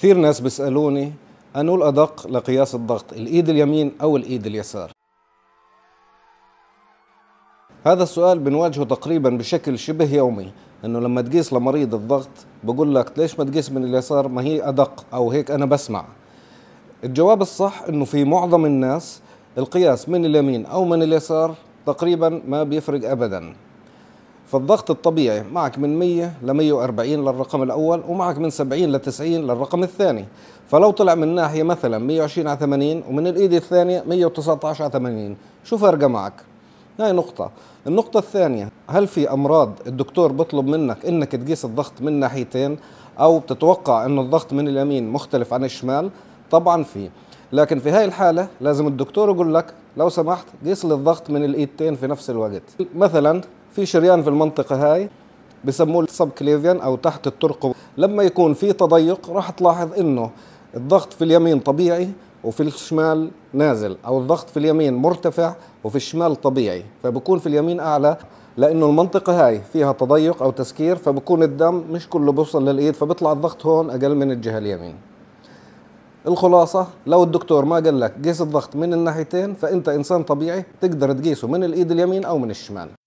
كثير ناس بيسألوني أنو الأدق لقياس الضغط الإيد اليمين أو الإيد اليسار هذا السؤال بنواجهه تقريبا بشكل شبه يومي انه لما تقيس لمريض الضغط بقول لك ليش ما تقيس من اليسار ما هي ادق او هيك انا بسمع الجواب الصح انه في معظم الناس القياس من اليمين او من اليسار تقريبا ما بيفرق ابدا فالضغط الطبيعي معك من 100 ل 140 للرقم الاول ومعك من 70 ل 90 للرقم الثاني فلو طلع من ناحيه مثلا 120 على 80 ومن الايد الثانيه 119 على 80 شو فرقه معك هاي نقطة، النقطة الثانية هل في أمراض الدكتور بطلب منك إنك تقيس الضغط من ناحيتين أو بتتوقع إنه الضغط من اليمين مختلف عن الشمال؟ طبعا في، لكن في هاي الحالة لازم الدكتور يقول لك لو سمحت قيس لي الضغط من الايدتين في نفس الوقت مثلا في شريان في المنطقة هاي بسموه السب كليفيان او تحت الترقب لما يكون في تضيق راح تلاحظ انه الضغط في اليمين طبيعي وفي الشمال نازل او الضغط في اليمين مرتفع وفي الشمال طبيعي فبكون في اليمين اعلى لانه المنطقه هاي فيها تضيق او تسكير فبكون الدم مش كله بوصل للايد فبيطلع الضغط هون اقل من الجهه اليمين الخلاصة لو الدكتور ما قال لك قيس الضغط من الناحيتين فأنت إنسان طبيعي تقدر تقيسه من الإيد اليمين أو من الشمال